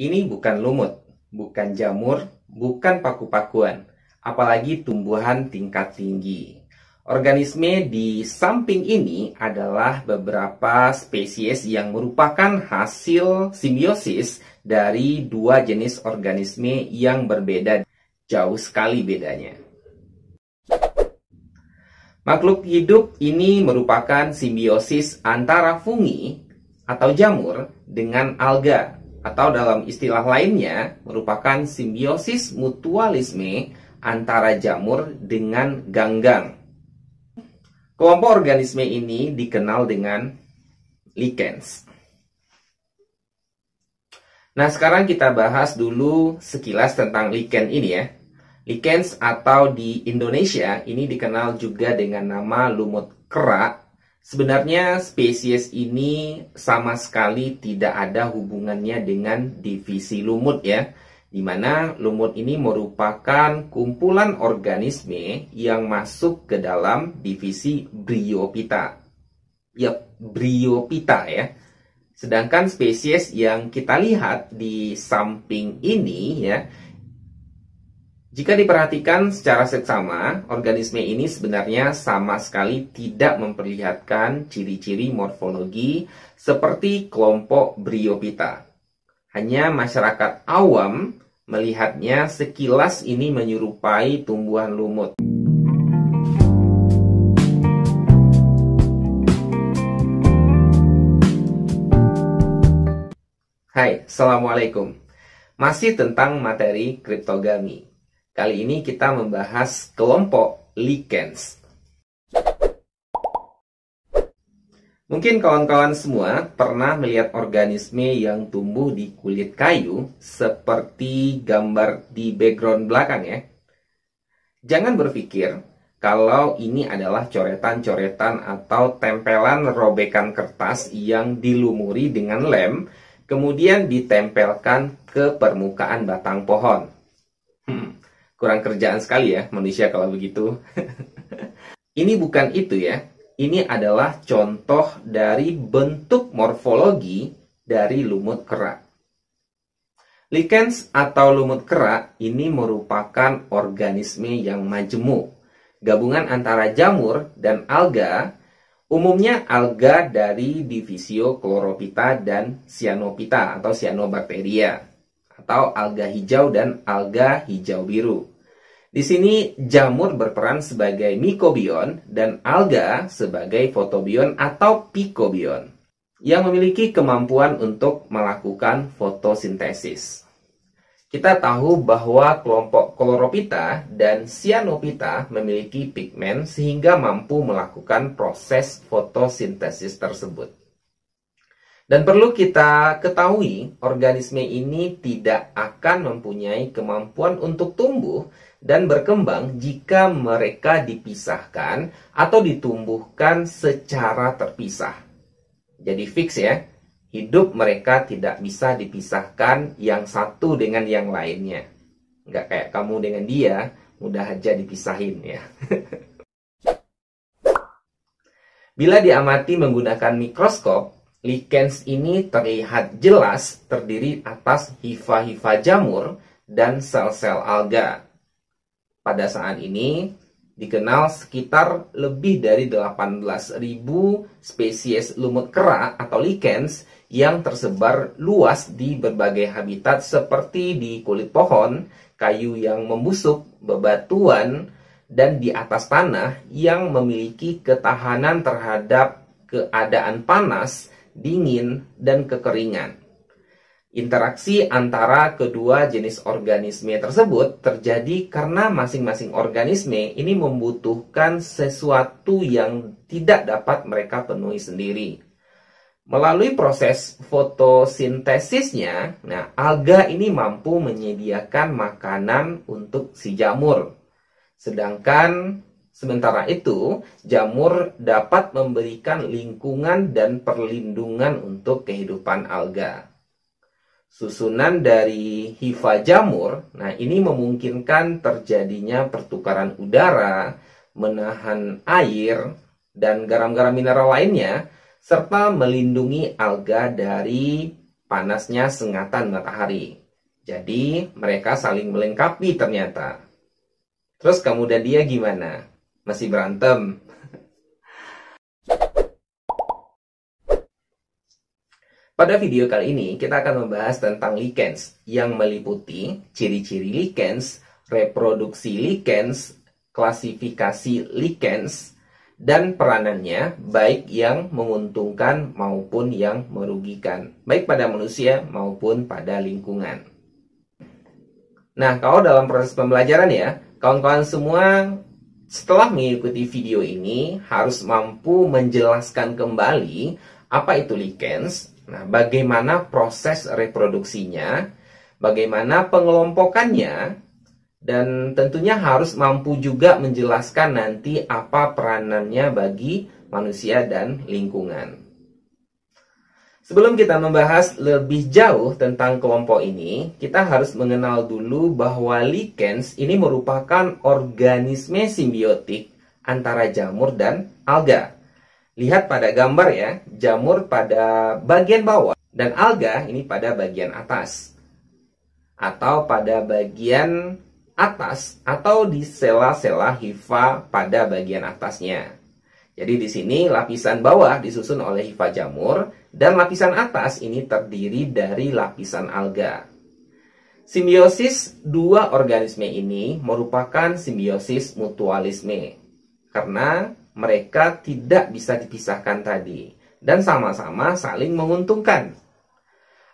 Ini bukan lumut, bukan jamur, bukan paku-pakuan, apalagi tumbuhan tingkat tinggi. Organisme di samping ini adalah beberapa spesies yang merupakan hasil simbiosis dari dua jenis organisme yang berbeda. Jauh sekali bedanya. Makhluk hidup ini merupakan simbiosis antara fungi atau jamur dengan alga atau dalam istilah lainnya merupakan simbiosis mutualisme antara jamur dengan ganggang. Kelompok organisme ini dikenal dengan lichens. Nah, sekarang kita bahas dulu sekilas tentang lichen ini ya. Lichens atau di Indonesia ini dikenal juga dengan nama lumut kerak. Sebenarnya spesies ini sama sekali tidak ada hubungannya dengan divisi lumut ya. Di mana lumut ini merupakan kumpulan organisme yang masuk ke dalam divisi bryopita, Ya, bryopita ya. Sedangkan spesies yang kita lihat di samping ini ya, jika diperhatikan secara seksama, organisme ini sebenarnya sama sekali tidak memperlihatkan ciri-ciri morfologi seperti kelompok bryopita. Hanya masyarakat awam melihatnya sekilas ini menyerupai tumbuhan lumut. Hai, Assalamualaikum. Masih tentang materi kriptogami. Kali ini kita membahas kelompok lichens. Mungkin kawan-kawan semua pernah melihat organisme yang tumbuh di kulit kayu seperti gambar di background belakang ya. Jangan berpikir kalau ini adalah coretan-coretan atau tempelan robekan kertas yang dilumuri dengan lem, kemudian ditempelkan ke permukaan batang pohon kurang kerjaan sekali ya manusia kalau begitu. ini bukan itu ya. Ini adalah contoh dari bentuk morfologi dari lumut kerak Lichens atau lumut kerak ini merupakan organisme yang majemuk, gabungan antara jamur dan alga, umumnya alga dari divisio kloropita dan cyanopita atau cyanobacteria, atau alga hijau dan alga hijau biru. Di sini jamur berperan sebagai mikobion dan alga sebagai fotobion atau pikobion yang memiliki kemampuan untuk melakukan fotosintesis. Kita tahu bahwa kelompok kloropita dan cyanopita memiliki pigmen sehingga mampu melakukan proses fotosintesis tersebut. Dan perlu kita ketahui, organisme ini tidak akan mempunyai kemampuan untuk tumbuh dan berkembang jika mereka dipisahkan atau ditumbuhkan secara terpisah. Jadi fix ya, hidup mereka tidak bisa dipisahkan yang satu dengan yang lainnya. Nggak kayak kamu dengan dia, mudah aja dipisahin ya. Bila diamati menggunakan mikroskop, Lichens ini terlihat jelas terdiri atas hifa-hifa jamur dan sel-sel alga pada saat ini dikenal sekitar lebih dari 18.000 spesies lumut kera atau lichens yang tersebar luas di berbagai habitat seperti di kulit pohon, kayu yang membusuk, bebatuan, dan di atas tanah yang memiliki ketahanan terhadap keadaan panas, dingin, dan kekeringan. Interaksi antara kedua jenis organisme tersebut terjadi karena masing-masing organisme ini membutuhkan sesuatu yang tidak dapat mereka penuhi sendiri. Melalui proses fotosintesisnya, nah alga ini mampu menyediakan makanan untuk si jamur. Sedangkan Sementara itu, jamur dapat memberikan lingkungan dan perlindungan untuk kehidupan alga susunan dari hifa jamur, nah ini memungkinkan terjadinya pertukaran udara, menahan air, dan garam-garam mineral lainnya, serta melindungi alga dari panasnya sengatan matahari. Jadi mereka saling melengkapi ternyata. Terus kemudian dia gimana? Masih berantem. Pada video kali ini, kita akan membahas tentang lichens yang meliputi ciri-ciri lichens, reproduksi lichens, klasifikasi lichens, dan peranannya baik yang menguntungkan maupun yang merugikan, baik pada manusia maupun pada lingkungan. Nah, kalau dalam proses pembelajaran ya, kawan-kawan semua setelah mengikuti video ini harus mampu menjelaskan kembali apa itu lichens, Nah, bagaimana proses reproduksinya, bagaimana pengelompokannya, dan tentunya harus mampu juga menjelaskan nanti apa peranannya bagi manusia dan lingkungan. Sebelum kita membahas lebih jauh tentang kelompok ini, kita harus mengenal dulu bahwa lichens ini merupakan organisme simbiotik antara jamur dan alga. Lihat pada gambar ya, jamur pada bagian bawah dan alga ini pada bagian atas. Atau pada bagian atas atau di sela-sela hifa pada bagian atasnya. Jadi di sini lapisan bawah disusun oleh hifa jamur dan lapisan atas ini terdiri dari lapisan alga. Simbiosis dua organisme ini merupakan simbiosis mutualisme karena mereka tidak bisa dipisahkan tadi dan sama-sama saling menguntungkan.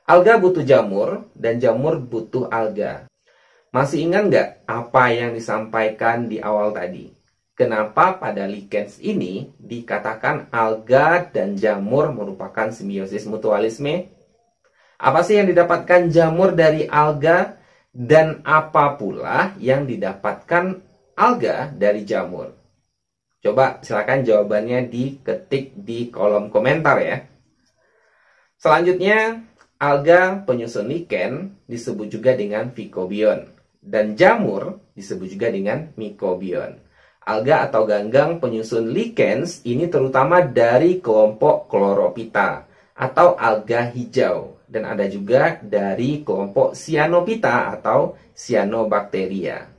Alga butuh jamur dan jamur butuh alga. Masih ingat nggak apa yang disampaikan di awal tadi? Kenapa pada lichens ini dikatakan alga dan jamur merupakan simbiosis mutualisme? Apa sih yang didapatkan jamur dari alga dan apa pula yang didapatkan alga dari jamur? Coba silakan jawabannya diketik di kolom komentar ya. Selanjutnya, alga penyusun liken disebut juga dengan fikobion dan jamur disebut juga dengan mikobion. Alga atau ganggang penyusun likens ini terutama dari kelompok kloropita atau alga hijau dan ada juga dari kelompok cyanopita atau cyanobacteria.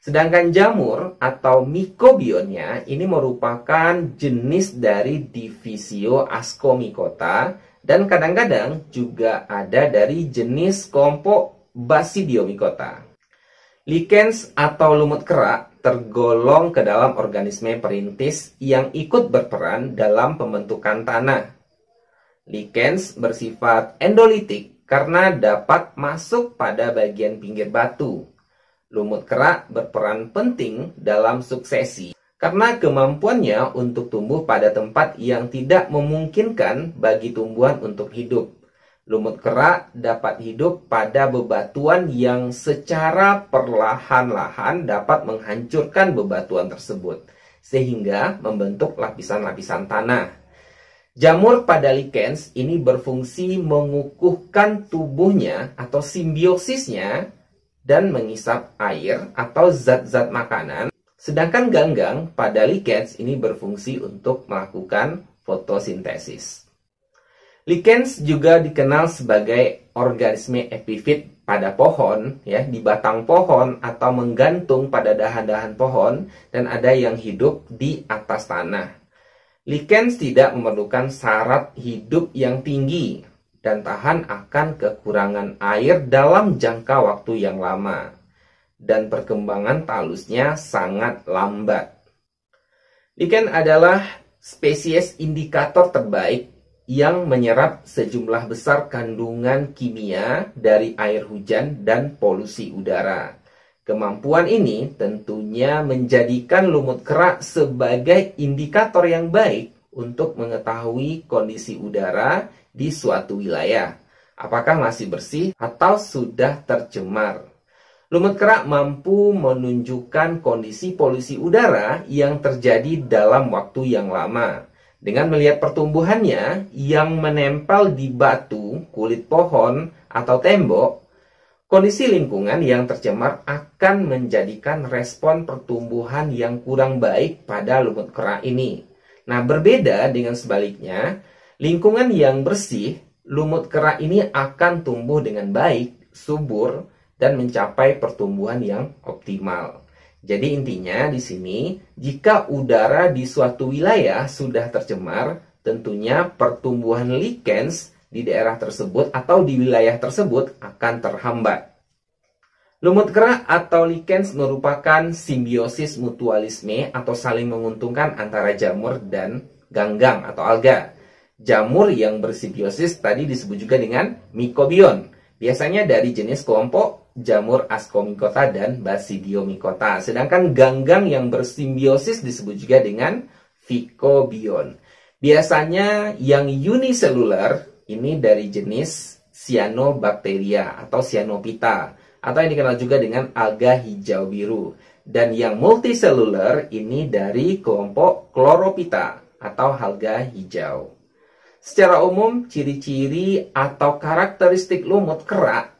Sedangkan jamur atau mikobionnya ini merupakan jenis dari Divisio ascomycota dan kadang-kadang juga ada dari jenis kelompok Basidiomycota. Likens atau lumut kerak tergolong ke dalam organisme perintis yang ikut berperan dalam pembentukan tanah. Likens bersifat endolitik karena dapat masuk pada bagian pinggir batu. Lumut kerak berperan penting dalam suksesi karena kemampuannya untuk tumbuh pada tempat yang tidak memungkinkan bagi tumbuhan untuk hidup. Lumut kerak dapat hidup pada bebatuan yang secara perlahan-lahan dapat menghancurkan bebatuan tersebut, sehingga membentuk lapisan-lapisan tanah. Jamur pada lichens ini berfungsi mengukuhkan tubuhnya atau simbiosisnya dan mengisap air atau zat-zat makanan. Sedangkan ganggang pada lichens ini berfungsi untuk melakukan fotosintesis. Lichens juga dikenal sebagai organisme epifit pada pohon, ya, di batang pohon atau menggantung pada dahan-dahan pohon, dan ada yang hidup di atas tanah. Lichens tidak memerlukan syarat hidup yang tinggi dan tahan akan kekurangan air dalam jangka waktu yang lama, dan perkembangan talusnya sangat lambat. Liken adalah spesies indikator terbaik yang menyerap sejumlah besar kandungan kimia dari air hujan dan polusi udara. Kemampuan ini tentunya menjadikan lumut kerak sebagai indikator yang baik untuk mengetahui kondisi udara di suatu wilayah. Apakah masih bersih atau sudah tercemar? Lumut kerak mampu menunjukkan kondisi polusi udara yang terjadi dalam waktu yang lama. Dengan melihat pertumbuhannya yang menempel di batu, kulit pohon, atau tembok, kondisi lingkungan yang tercemar akan menjadikan respon pertumbuhan yang kurang baik pada lumut kerak ini. Nah, berbeda dengan sebaliknya, Lingkungan yang bersih, lumut kerak ini akan tumbuh dengan baik, subur, dan mencapai pertumbuhan yang optimal. Jadi intinya di sini, jika udara di suatu wilayah sudah tercemar, tentunya pertumbuhan lichens di daerah tersebut atau di wilayah tersebut akan terhambat. Lumut kerak atau lichens merupakan simbiosis mutualisme atau saling menguntungkan antara jamur dan ganggang atau alga jamur yang bersimbiosis tadi disebut juga dengan mikobion. Biasanya dari jenis kelompok jamur ascomycota dan basidiomycota. Sedangkan ganggang yang bersimbiosis disebut juga dengan ficobion. Biasanya yang uniseluler ini dari jenis cyanobacteria atau cyanopita atau yang dikenal juga dengan alga hijau biru. Dan yang multiseluler ini dari kelompok chloropita atau alga hijau secara umum ciri-ciri atau karakteristik lumut kerak.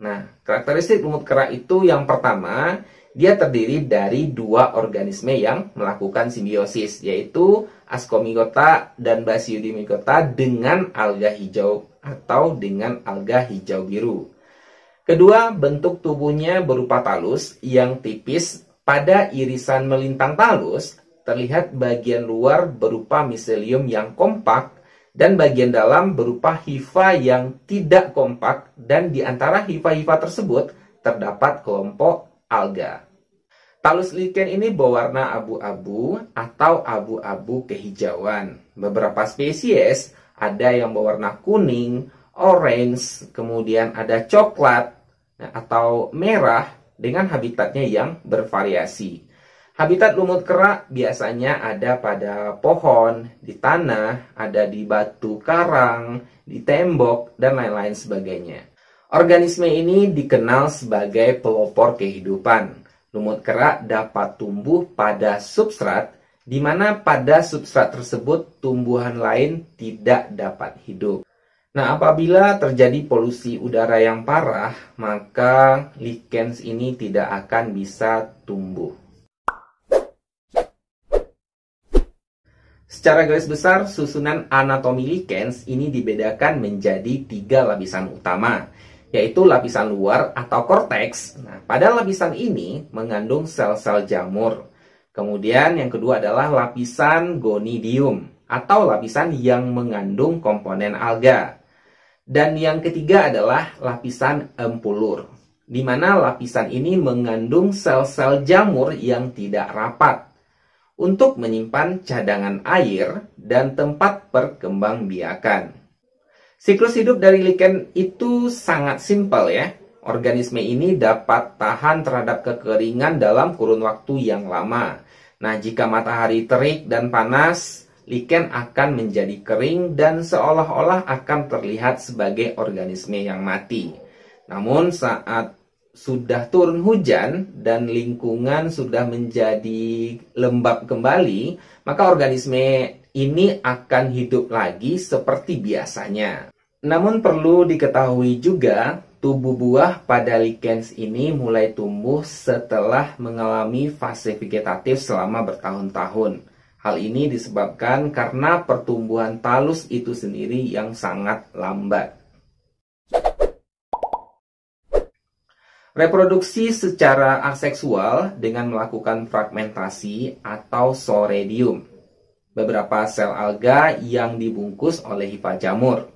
Nah, karakteristik lumut kerak itu yang pertama, dia terdiri dari dua organisme yang melakukan simbiosis, yaitu Ascomycota dan Basidiomycota dengan alga hijau atau dengan alga hijau biru. Kedua, bentuk tubuhnya berupa talus yang tipis pada irisan melintang talus terlihat bagian luar berupa miselium yang kompak dan bagian dalam berupa hifa yang tidak kompak dan di antara hifa-hifa tersebut terdapat kelompok alga. Talus liken ini berwarna abu-abu atau abu-abu kehijauan. Beberapa spesies ada yang berwarna kuning, orange, kemudian ada coklat atau merah dengan habitatnya yang bervariasi. Habitat lumut kerak biasanya ada pada pohon, di tanah, ada di batu karang, di tembok, dan lain-lain sebagainya. Organisme ini dikenal sebagai pelopor kehidupan. Lumut kerak dapat tumbuh pada substrat, di mana pada substrat tersebut tumbuhan lain tidak dapat hidup. Nah, apabila terjadi polusi udara yang parah, maka lichens ini tidak akan bisa tumbuh. Secara garis besar, susunan anatomi lichens ini dibedakan menjadi tiga lapisan utama, yaitu lapisan luar atau korteks. Nah, pada lapisan ini mengandung sel-sel jamur. Kemudian yang kedua adalah lapisan gonidium atau lapisan yang mengandung komponen alga. Dan yang ketiga adalah lapisan empulur, di mana lapisan ini mengandung sel-sel jamur yang tidak rapat untuk menyimpan cadangan air dan tempat perkembangbiakan. Siklus hidup dari liken itu sangat simpel ya. Organisme ini dapat tahan terhadap kekeringan dalam kurun waktu yang lama. Nah, jika matahari terik dan panas, liken akan menjadi kering dan seolah-olah akan terlihat sebagai organisme yang mati. Namun saat sudah turun hujan dan lingkungan sudah menjadi lembab kembali, maka organisme ini akan hidup lagi seperti biasanya. Namun perlu diketahui juga, tubuh buah pada lichens ini mulai tumbuh setelah mengalami fase vegetatif selama bertahun-tahun. Hal ini disebabkan karena pertumbuhan talus itu sendiri yang sangat lambat. Reproduksi secara aseksual dengan melakukan fragmentasi atau soredium. Beberapa sel alga yang dibungkus oleh hifa jamur.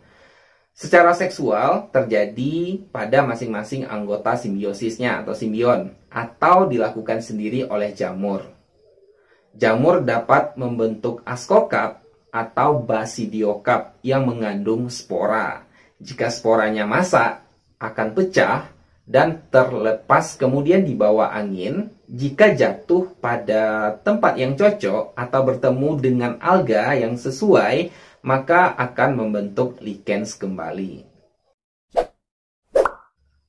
Secara seksual terjadi pada masing-masing anggota simbiosisnya atau simbion atau dilakukan sendiri oleh jamur. Jamur dapat membentuk askokap atau basidiokap yang mengandung spora. Jika sporanya masak, akan pecah dan terlepas kemudian dibawa angin jika jatuh pada tempat yang cocok atau bertemu dengan alga yang sesuai maka akan membentuk lichens kembali.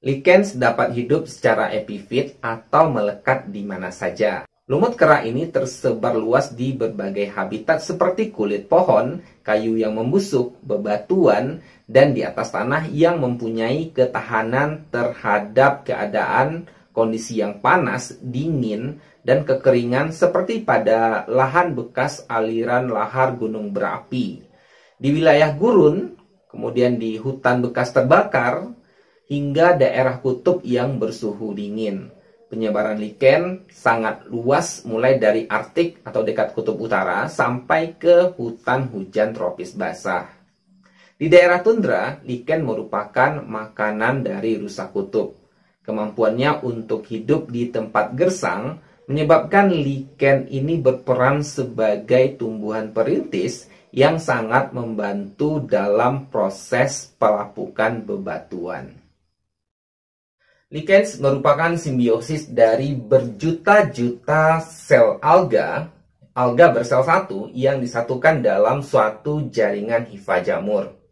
Lichens dapat hidup secara epifit atau melekat di mana saja. Lumut kerak ini tersebar luas di berbagai habitat seperti kulit pohon, kayu yang membusuk, bebatuan, dan di atas tanah yang mempunyai ketahanan terhadap keadaan kondisi yang panas, dingin, dan kekeringan seperti pada lahan bekas aliran lahar gunung berapi. Di wilayah gurun, kemudian di hutan bekas terbakar, hingga daerah kutub yang bersuhu dingin. Penyebaran liken sangat luas mulai dari Arktik atau dekat kutub utara sampai ke hutan hujan tropis basah. Di daerah tundra, liken merupakan makanan dari rusa kutub. Kemampuannya untuk hidup di tempat gersang menyebabkan liken ini berperan sebagai tumbuhan perintis yang sangat membantu dalam proses pelapukan bebatuan. Lichens merupakan simbiosis dari berjuta-juta sel alga, alga bersel satu yang disatukan dalam suatu jaringan hifa jamur.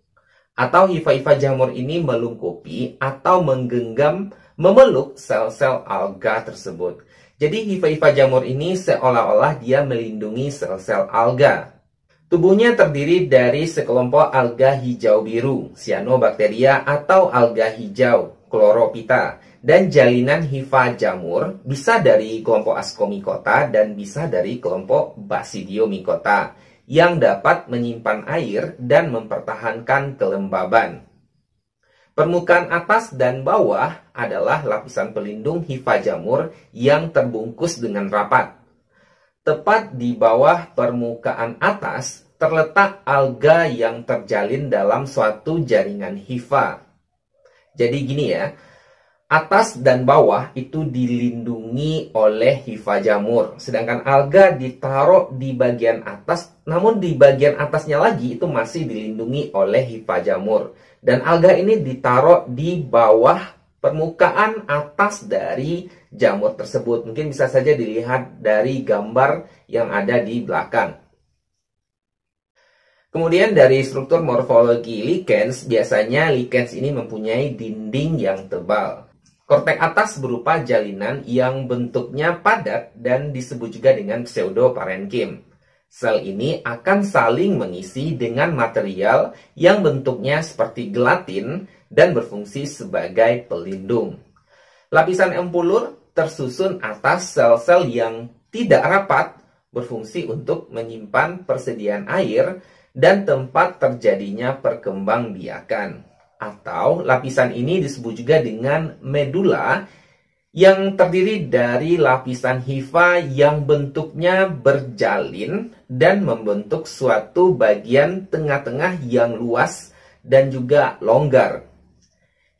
Atau hifa-hifa jamur ini melungkupi atau menggenggam memeluk sel-sel alga tersebut. Jadi hifa-hifa jamur ini seolah-olah dia melindungi sel-sel alga. Tubuhnya terdiri dari sekelompok alga hijau biru, cyanobacteria atau alga hijau, chloropita dan jalinan hifa jamur bisa dari kelompok ascomycota dan bisa dari kelompok basidiomycota yang dapat menyimpan air dan mempertahankan kelembaban. Permukaan atas dan bawah adalah lapisan pelindung hifa jamur yang terbungkus dengan rapat. Tepat di bawah permukaan atas terletak alga yang terjalin dalam suatu jaringan hifa. Jadi gini ya, Atas dan bawah itu dilindungi oleh hifa jamur. Sedangkan alga ditaruh di bagian atas, namun di bagian atasnya lagi itu masih dilindungi oleh hifa jamur. Dan alga ini ditaruh di bawah permukaan atas dari jamur tersebut. Mungkin bisa saja dilihat dari gambar yang ada di belakang. Kemudian dari struktur morfologi lichens, biasanya lichens ini mempunyai dinding yang tebal. Korteks atas berupa jalinan yang bentuknya padat dan disebut juga dengan pseudoparenkim. Sel ini akan saling mengisi dengan material yang bentuknya seperti gelatin dan berfungsi sebagai pelindung. Lapisan empulur tersusun atas sel-sel yang tidak rapat berfungsi untuk menyimpan persediaan air dan tempat terjadinya perkembangbiakan atau lapisan ini disebut juga dengan medula yang terdiri dari lapisan hifa yang bentuknya berjalin dan membentuk suatu bagian tengah-tengah yang luas dan juga longgar.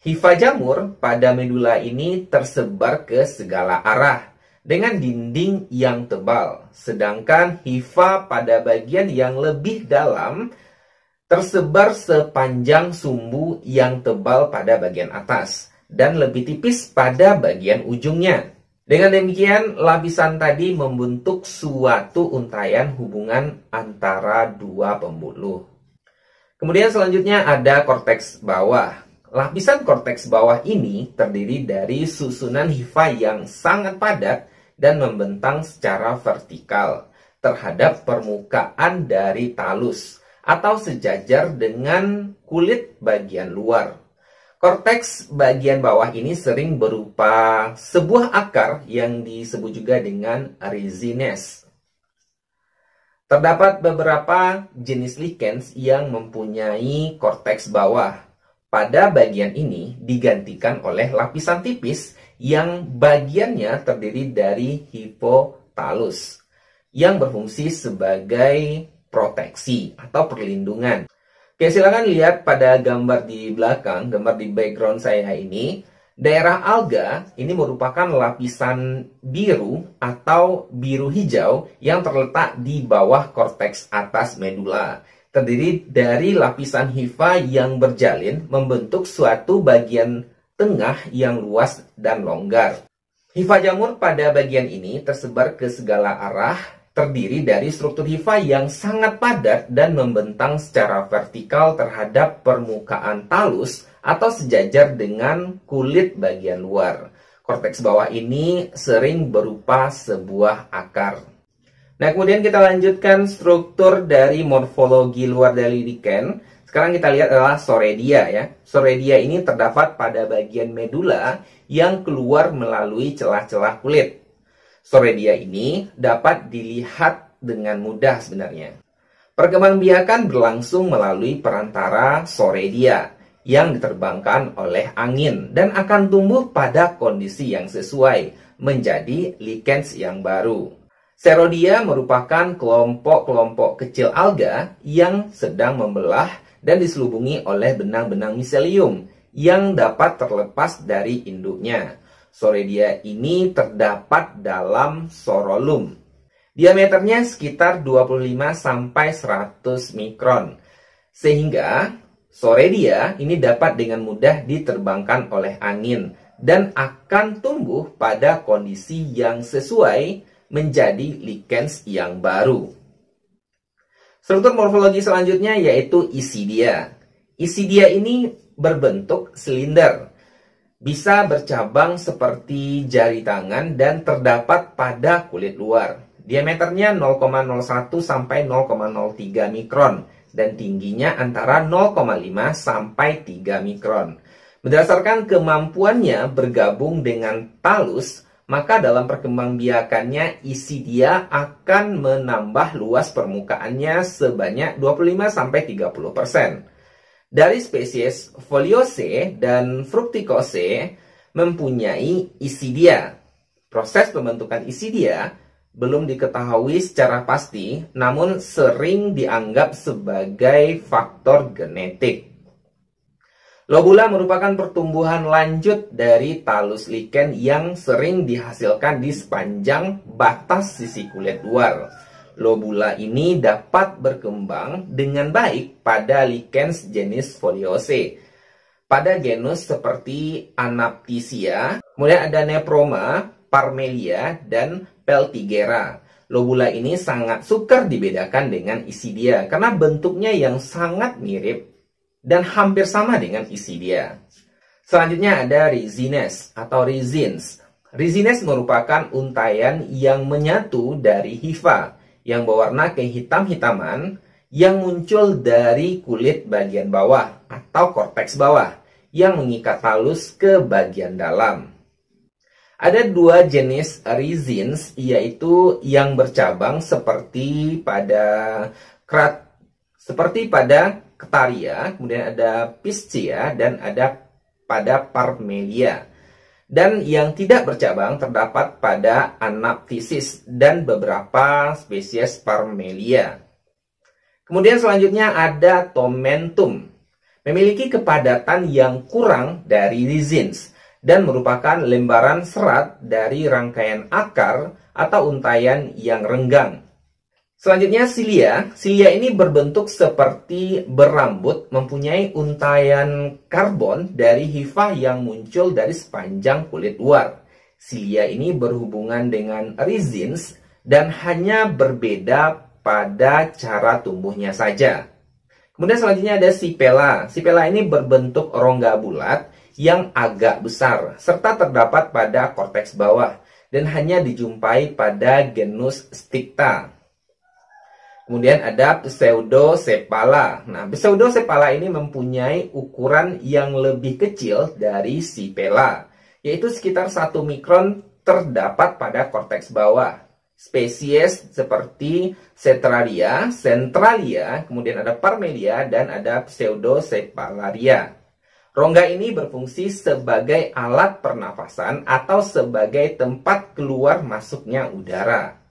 Hifa jamur pada medula ini tersebar ke segala arah dengan dinding yang tebal, sedangkan hifa pada bagian yang lebih dalam tersebar sepanjang sumbu yang tebal pada bagian atas dan lebih tipis pada bagian ujungnya. Dengan demikian, lapisan tadi membentuk suatu untayan hubungan antara dua pembuluh. Kemudian selanjutnya ada korteks bawah. Lapisan korteks bawah ini terdiri dari susunan hifa yang sangat padat dan membentang secara vertikal terhadap permukaan dari talus atau sejajar dengan kulit bagian luar. Korteks bagian bawah ini sering berupa sebuah akar yang disebut juga dengan resines. Terdapat beberapa jenis lichens yang mempunyai korteks bawah. Pada bagian ini digantikan oleh lapisan tipis yang bagiannya terdiri dari hipotalus yang berfungsi sebagai proteksi atau perlindungan. Oke, silakan lihat pada gambar di belakang, gambar di background saya ini. Daerah alga ini merupakan lapisan biru atau biru hijau yang terletak di bawah korteks atas medula. Terdiri dari lapisan hifa yang berjalin membentuk suatu bagian tengah yang luas dan longgar. Hifa jamur pada bagian ini tersebar ke segala arah terdiri dari struktur hifa yang sangat padat dan membentang secara vertikal terhadap permukaan talus atau sejajar dengan kulit bagian luar. Korteks bawah ini sering berupa sebuah akar. Nah, kemudian kita lanjutkan struktur dari morfologi luar dari liken. Sekarang kita lihat adalah soredia ya. Soredia ini terdapat pada bagian medula yang keluar melalui celah-celah kulit. Soredia ini dapat dilihat dengan mudah sebenarnya. Perkembangbiakan berlangsung melalui perantara Soredia yang diterbangkan oleh angin dan akan tumbuh pada kondisi yang sesuai menjadi lichens yang baru. Serodia merupakan kelompok-kelompok kecil alga yang sedang membelah dan diselubungi oleh benang-benang miselium yang dapat terlepas dari induknya Soredia ini terdapat dalam sorolum. Diameternya sekitar 25 sampai 100 mikron. Sehingga Soredia ini dapat dengan mudah diterbangkan oleh angin dan akan tumbuh pada kondisi yang sesuai menjadi lichens yang baru. Struktur morfologi selanjutnya yaitu isidia. Isidia ini berbentuk silinder bisa bercabang seperti jari tangan dan terdapat pada kulit luar. Diameternya 0,01 sampai 0,03 mikron dan tingginya antara 0,5 sampai 3 mikron. Berdasarkan kemampuannya bergabung dengan talus, maka dalam perkembangbiakannya isi dia akan menambah luas permukaannya sebanyak 25 sampai 30 persen dari spesies Foliose dan Fructicose mempunyai isidia. Proses pembentukan isidia belum diketahui secara pasti, namun sering dianggap sebagai faktor genetik. Lobula merupakan pertumbuhan lanjut dari talus liken yang sering dihasilkan di sepanjang batas sisi kulit luar lobula ini dapat berkembang dengan baik pada lichens jenis foliose. Pada genus seperti Anaptisia, kemudian ada Neproma, Parmelia, dan Peltigera. Lobula ini sangat sukar dibedakan dengan isi dia karena bentuknya yang sangat mirip dan hampir sama dengan isi dia. Selanjutnya ada Rizines atau Rizins. Rizines merupakan untayan yang menyatu dari hifa yang berwarna kehitam-hitaman yang muncul dari kulit bagian bawah atau korteks bawah yang mengikat talus ke bagian dalam. Ada dua jenis resins yaitu yang bercabang seperti pada krat seperti pada ketaria, kemudian ada piscia dan ada pada parmelia. Dan yang tidak bercabang terdapat pada Anaptisis dan beberapa spesies Parmelia. Kemudian selanjutnya ada Tomentum. Memiliki kepadatan yang kurang dari lizins dan merupakan lembaran serat dari rangkaian akar atau untayan yang renggang Selanjutnya silia. Silia ini berbentuk seperti berambut, mempunyai untayan karbon dari hifa yang muncul dari sepanjang kulit luar. Silia ini berhubungan dengan rizins dan hanya berbeda pada cara tumbuhnya saja. Kemudian selanjutnya ada sipela. Sipela ini berbentuk rongga bulat yang agak besar serta terdapat pada korteks bawah dan hanya dijumpai pada genus sticta. Kemudian ada pseudo sepala. Nah, pseudo sepala ini mempunyai ukuran yang lebih kecil dari sipela, yaitu sekitar 1 mikron terdapat pada korteks bawah. Spesies seperti cetraria, centralia, kemudian ada parmelia, dan ada pseudo sepalaria. Rongga ini berfungsi sebagai alat pernafasan atau sebagai tempat keluar masuknya udara.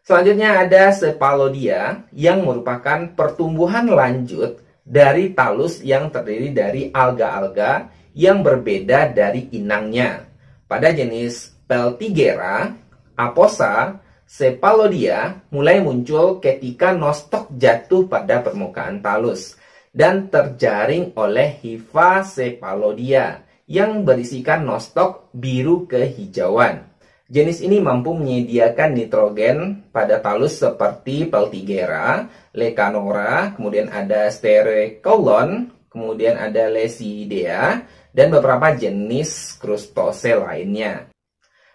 Selanjutnya ada Sepalodia yang merupakan pertumbuhan lanjut dari talus yang terdiri dari alga-alga yang berbeda dari inangnya. Pada jenis Peltigera, Aposa, Sepalodia mulai muncul ketika nostok jatuh pada permukaan talus dan terjaring oleh hifa Sepalodia yang berisikan nostok biru kehijauan. Jenis ini mampu menyediakan nitrogen pada talus seperti Peltigera, Lecanora, kemudian ada Sterecolon, kemudian ada Lesidea, dan beberapa jenis krustose lainnya.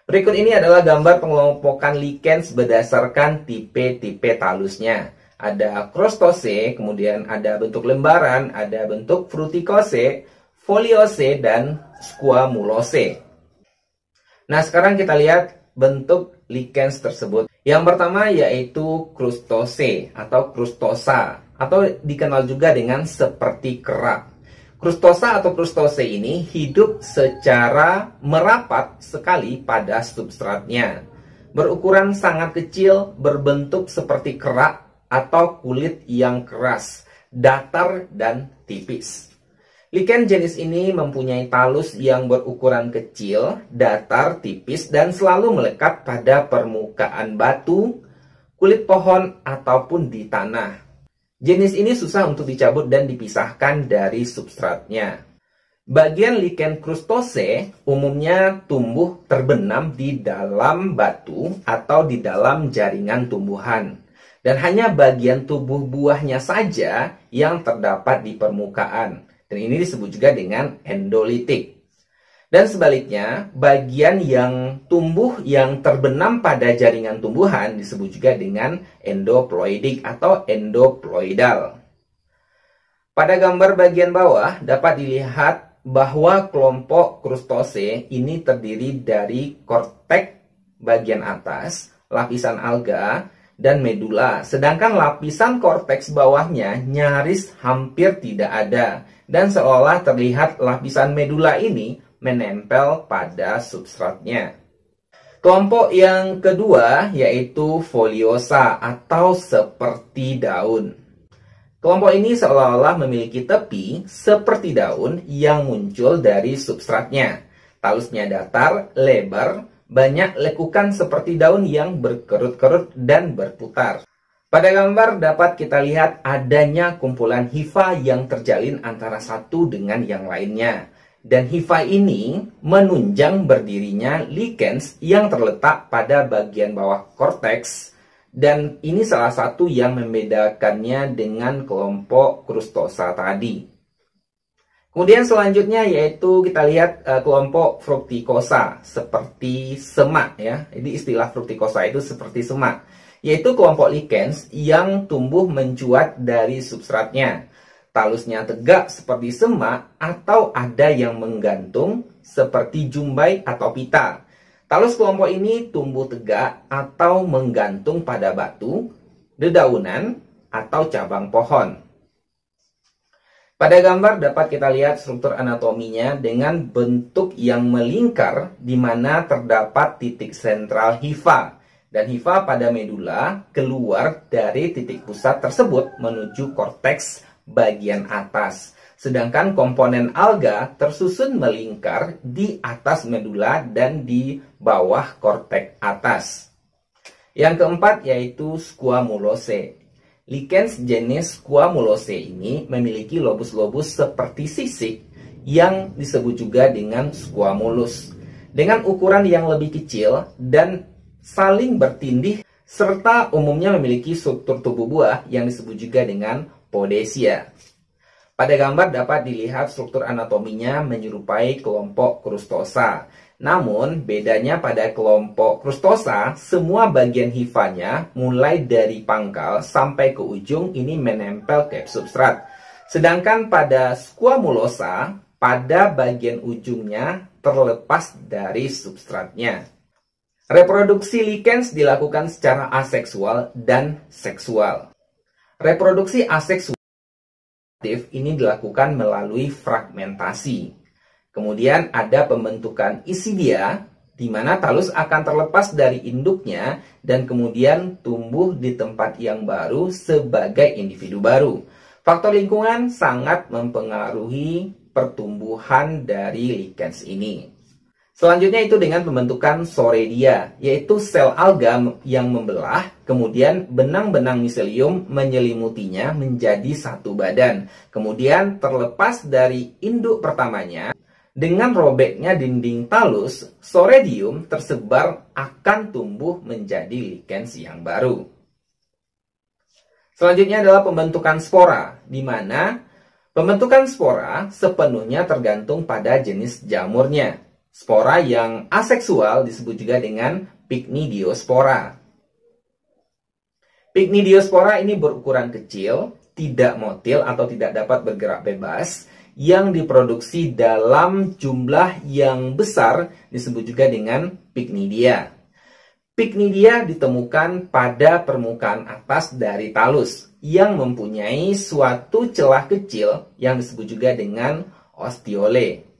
Berikut ini adalah gambar pengelompokan likens berdasarkan tipe-tipe talusnya. Ada krustose, kemudian ada bentuk lembaran, ada bentuk fruticose, foliose, dan squamulose. Nah, sekarang kita lihat bentuk likens tersebut. Yang pertama yaitu krustose atau krustosa atau dikenal juga dengan seperti kerak. Krustosa atau krustose ini hidup secara merapat sekali pada substratnya. Berukuran sangat kecil, berbentuk seperti kerak atau kulit yang keras, datar dan tipis. Liken jenis ini mempunyai talus yang berukuran kecil, datar, tipis, dan selalu melekat pada permukaan batu, kulit pohon, ataupun di tanah. Jenis ini susah untuk dicabut dan dipisahkan dari substratnya. Bagian lichen krustose umumnya tumbuh terbenam di dalam batu atau di dalam jaringan tumbuhan. Dan hanya bagian tubuh buahnya saja yang terdapat di permukaan. Dan ini disebut juga dengan endolitik. Dan sebaliknya, bagian yang tumbuh yang terbenam pada jaringan tumbuhan disebut juga dengan endoploidik atau endoploidal. Pada gambar bagian bawah dapat dilihat bahwa kelompok krustose ini terdiri dari korteks bagian atas, lapisan alga, dan medula. Sedangkan lapisan korteks bawahnya nyaris hampir tidak ada dan seolah terlihat lapisan medula ini menempel pada substratnya. Kelompok yang kedua yaitu foliosa atau seperti daun. Kelompok ini seolah-olah memiliki tepi seperti daun yang muncul dari substratnya. Talusnya datar, lebar, banyak lekukan seperti daun yang berkerut-kerut dan berputar. Pada gambar dapat kita lihat adanya kumpulan hifa yang terjalin antara satu dengan yang lainnya. Dan hifa ini menunjang berdirinya lichens yang terletak pada bagian bawah korteks dan ini salah satu yang membedakannya dengan kelompok krustosa tadi. Kemudian selanjutnya yaitu kita lihat uh, kelompok fruktikosa seperti semak ya. Jadi istilah fruktikosa itu seperti semak yaitu kelompok lichens yang tumbuh mencuat dari substratnya. Talusnya tegak seperti semak atau ada yang menggantung seperti jumbai atau pita. Talus kelompok ini tumbuh tegak atau menggantung pada batu, dedaunan, atau cabang pohon. Pada gambar dapat kita lihat struktur anatominya dengan bentuk yang melingkar di mana terdapat titik sentral hifa dan hifa pada medula keluar dari titik pusat tersebut menuju korteks bagian atas. Sedangkan komponen alga tersusun melingkar di atas medula dan di bawah korteks atas. Yang keempat yaitu squamulose. Likens jenis squamulose ini memiliki lobus-lobus seperti sisik yang disebut juga dengan squamulus. Dengan ukuran yang lebih kecil dan saling bertindih, serta umumnya memiliki struktur tubuh buah yang disebut juga dengan podesia. Pada gambar dapat dilihat struktur anatominya menyerupai kelompok krustosa. Namun, bedanya pada kelompok krustosa, semua bagian hifanya mulai dari pangkal sampai ke ujung ini menempel ke substrat. Sedangkan pada squamulosa, pada bagian ujungnya terlepas dari substratnya. Reproduksi lichens dilakukan secara aseksual dan seksual. Reproduksi aseksual ini dilakukan melalui fragmentasi. Kemudian ada pembentukan isidia di mana talus akan terlepas dari induknya dan kemudian tumbuh di tempat yang baru sebagai individu baru. Faktor lingkungan sangat mempengaruhi pertumbuhan dari lichens ini. Selanjutnya itu dengan pembentukan soredia, yaitu sel alga yang membelah, kemudian benang-benang miselium menyelimutinya menjadi satu badan. Kemudian terlepas dari induk pertamanya, dengan robeknya dinding talus, soredium tersebar akan tumbuh menjadi likens yang baru. Selanjutnya adalah pembentukan spora, di mana pembentukan spora sepenuhnya tergantung pada jenis jamurnya. Spora yang aseksual disebut juga dengan pycnidiospora. Pycnidiospora ini berukuran kecil, tidak motil atau tidak dapat bergerak bebas, yang diproduksi dalam jumlah yang besar disebut juga dengan pycnidia. Pycnidia ditemukan pada permukaan atas dari talus yang mempunyai suatu celah kecil yang disebut juga dengan osteole.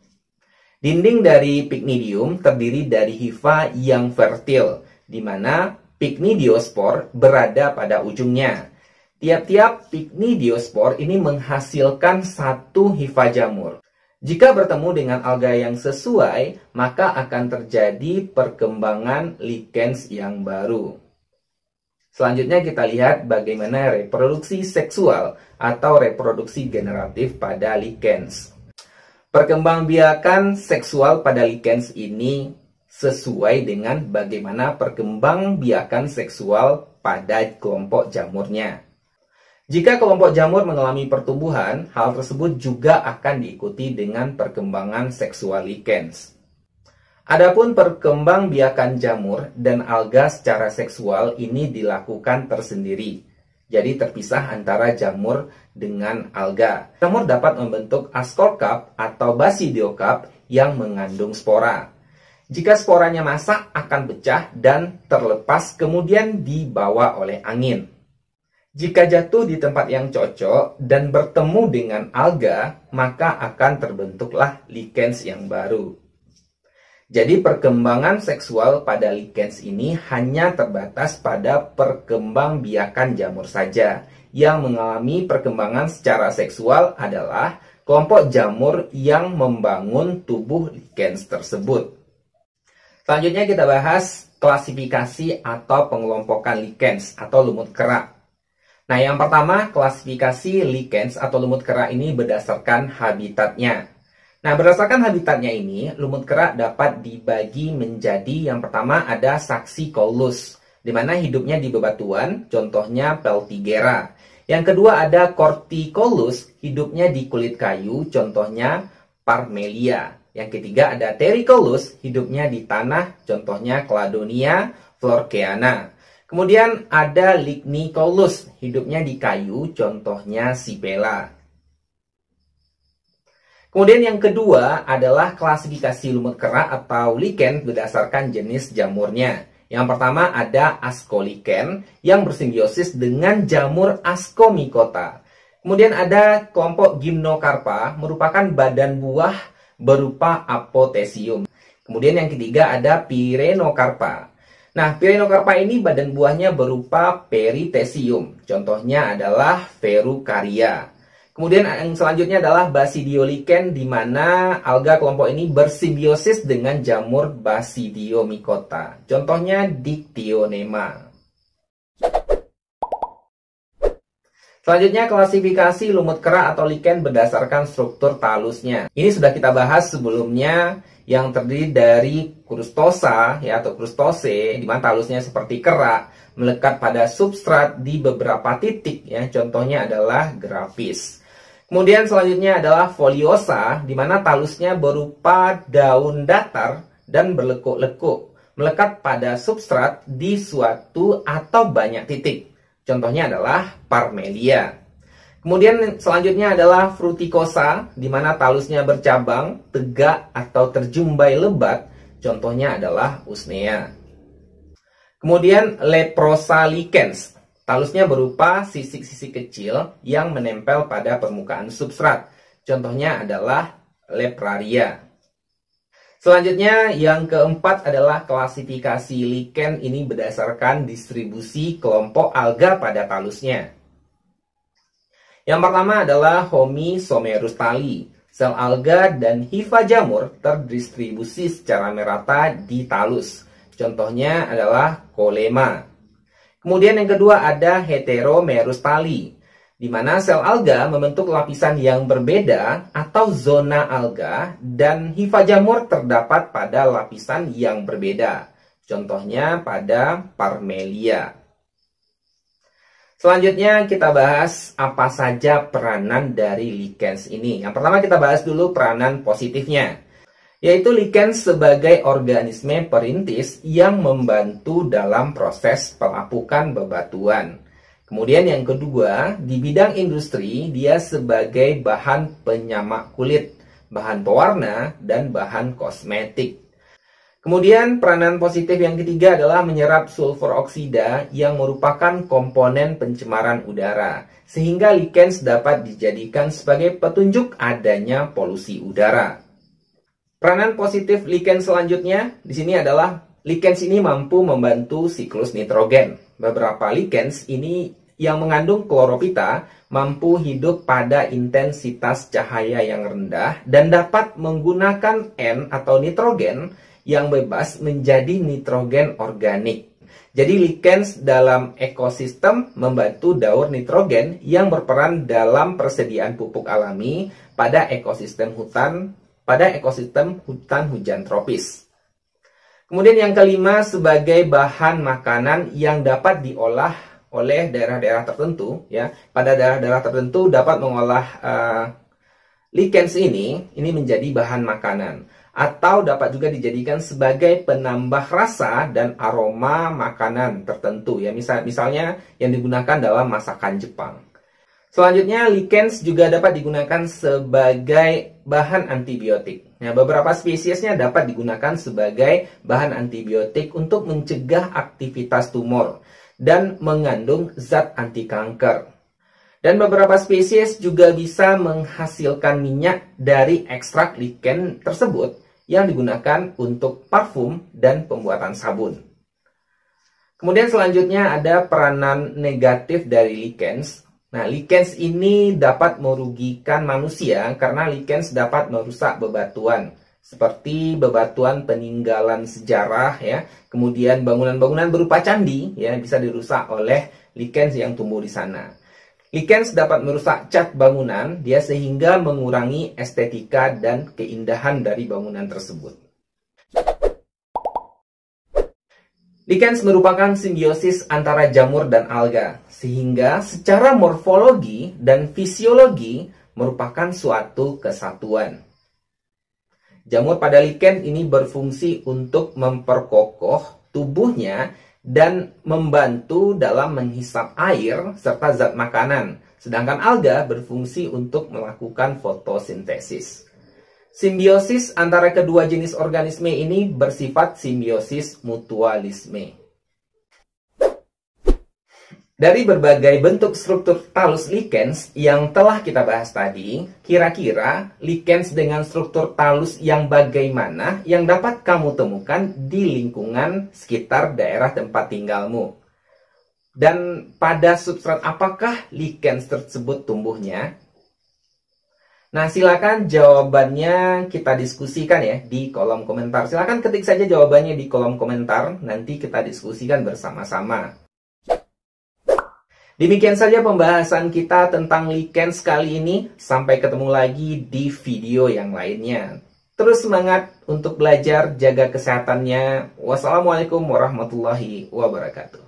Dinding dari Pycnidium terdiri dari hifa yang fertil, di mana Pycnidiospor berada pada ujungnya. Tiap-tiap Pycnidiospor ini menghasilkan satu hifa jamur. Jika bertemu dengan alga yang sesuai, maka akan terjadi perkembangan likens yang baru. Selanjutnya kita lihat bagaimana reproduksi seksual atau reproduksi generatif pada likens. Perkembangbiakan seksual pada likens ini sesuai dengan bagaimana perkembangbiakan seksual pada kelompok jamurnya. Jika kelompok jamur mengalami pertumbuhan, hal tersebut juga akan diikuti dengan perkembangan seksual likens. Adapun perkembangbiakan jamur dan alga secara seksual ini dilakukan tersendiri. Jadi terpisah antara jamur dengan alga. Jamur dapat membentuk ascorcup atau basidiocarp yang mengandung spora. Jika sporanya masak akan pecah dan terlepas kemudian dibawa oleh angin. Jika jatuh di tempat yang cocok dan bertemu dengan alga, maka akan terbentuklah likens yang baru. Jadi perkembangan seksual pada likens ini hanya terbatas pada biakan jamur saja yang mengalami perkembangan secara seksual adalah kelompok jamur yang membangun tubuh lichens tersebut. Selanjutnya kita bahas klasifikasi atau pengelompokan lichens atau lumut kerak. Nah, yang pertama, klasifikasi lichens atau lumut kerak ini berdasarkan habitatnya. Nah, berdasarkan habitatnya ini, lumut kerak dapat dibagi menjadi yang pertama ada saksi kolus, di mana hidupnya di bebatuan, contohnya peltigera. Yang kedua ada Corticolus, hidupnya di kulit kayu, contohnya Parmelia. Yang ketiga ada tericolus hidupnya di tanah, contohnya Cladonia florkeana. Kemudian ada Lignicolus, hidupnya di kayu, contohnya sibela. Kemudian yang kedua adalah klasifikasi lumut kera atau liken berdasarkan jenis jamurnya. Yang pertama ada Ascoliken yang bersimbiosis dengan jamur Ascomycota. Kemudian ada kelompok Gymnocarpa merupakan badan buah berupa apotesium. Kemudian yang ketiga ada Pirenocarpa. Nah, Pirenocarpa ini badan buahnya berupa peritesium. Contohnya adalah Verucaria. Kemudian yang selanjutnya adalah basidioliken di mana alga kelompok ini bersimbiosis dengan jamur basidiomycota. Contohnya dictyonema. Selanjutnya klasifikasi lumut kera atau liken berdasarkan struktur talusnya. Ini sudah kita bahas sebelumnya yang terdiri dari krustosa ya atau krustose di mana talusnya seperti kera melekat pada substrat di beberapa titik ya. Contohnya adalah grafis. Kemudian selanjutnya adalah foliosa, di mana talusnya berupa daun datar dan berlekuk-lekuk, melekat pada substrat di suatu atau banyak titik. Contohnya adalah parmelia. Kemudian selanjutnya adalah fruticosa, di mana talusnya bercabang, tegak, atau terjumbai lebat. Contohnya adalah usnea. Kemudian leprosa lichens, Talusnya berupa sisik-sisik kecil yang menempel pada permukaan substrat. Contohnya adalah lepraria. Selanjutnya, yang keempat adalah klasifikasi liken ini berdasarkan distribusi kelompok alga pada talusnya. Yang pertama adalah Homisomerus tali. Sel alga dan hifa jamur terdistribusi secara merata di talus. Contohnya adalah kolema. Kemudian yang kedua ada heteromerus tali, di mana sel alga membentuk lapisan yang berbeda atau zona alga dan hifa jamur terdapat pada lapisan yang berbeda. Contohnya pada parmelia. Selanjutnya kita bahas apa saja peranan dari lichens ini. Yang pertama kita bahas dulu peranan positifnya yaitu liken sebagai organisme perintis yang membantu dalam proses pelapukan bebatuan. Kemudian yang kedua, di bidang industri dia sebagai bahan penyamak kulit, bahan pewarna, dan bahan kosmetik. Kemudian peranan positif yang ketiga adalah menyerap sulfur oksida yang merupakan komponen pencemaran udara, sehingga likens dapat dijadikan sebagai petunjuk adanya polusi udara. Peranan positif liken selanjutnya di sini adalah liken ini mampu membantu siklus nitrogen. Beberapa liken ini yang mengandung kloropita mampu hidup pada intensitas cahaya yang rendah dan dapat menggunakan N atau nitrogen yang bebas menjadi nitrogen organik. Jadi likens dalam ekosistem membantu daur nitrogen yang berperan dalam persediaan pupuk alami pada ekosistem hutan pada ekosistem hutan hujan tropis. Kemudian yang kelima sebagai bahan makanan yang dapat diolah oleh daerah-daerah tertentu ya. Pada daerah-daerah tertentu dapat mengolah uh, lichens ini ini menjadi bahan makanan atau dapat juga dijadikan sebagai penambah rasa dan aroma makanan tertentu ya misal misalnya yang digunakan dalam masakan Jepang. Selanjutnya, lichens juga dapat digunakan sebagai bahan antibiotik. Nah, beberapa spesiesnya dapat digunakan sebagai bahan antibiotik untuk mencegah aktivitas tumor dan mengandung zat anti kanker. Dan beberapa spesies juga bisa menghasilkan minyak dari ekstrak lichen tersebut yang digunakan untuk parfum dan pembuatan sabun. Kemudian selanjutnya ada peranan negatif dari lichens Nah, lichens ini dapat merugikan manusia karena lichens dapat merusak bebatuan seperti bebatuan peninggalan sejarah ya. Kemudian bangunan-bangunan berupa candi ya bisa dirusak oleh lichens yang tumbuh di sana. Lichens dapat merusak cat bangunan, dia sehingga mengurangi estetika dan keindahan dari bangunan tersebut. Lichens merupakan simbiosis antara jamur dan alga, sehingga secara morfologi dan fisiologi merupakan suatu kesatuan. Jamur pada liken ini berfungsi untuk memperkokoh tubuhnya dan membantu dalam menghisap air serta zat makanan, sedangkan alga berfungsi untuk melakukan fotosintesis. Simbiosis antara kedua jenis organisme ini bersifat simbiosis mutualisme. Dari berbagai bentuk struktur talus likens yang telah kita bahas tadi, kira-kira likens dengan struktur talus yang bagaimana yang dapat kamu temukan di lingkungan sekitar daerah tempat tinggalmu? Dan pada substrat apakah likens tersebut tumbuhnya? Nah, silakan jawabannya kita diskusikan ya di kolom komentar. Silakan ketik saja jawabannya di kolom komentar, nanti kita diskusikan bersama-sama. Demikian saja pembahasan kita tentang Liken kali ini. Sampai ketemu lagi di video yang lainnya. Terus semangat untuk belajar, jaga kesehatannya. Wassalamualaikum warahmatullahi wabarakatuh.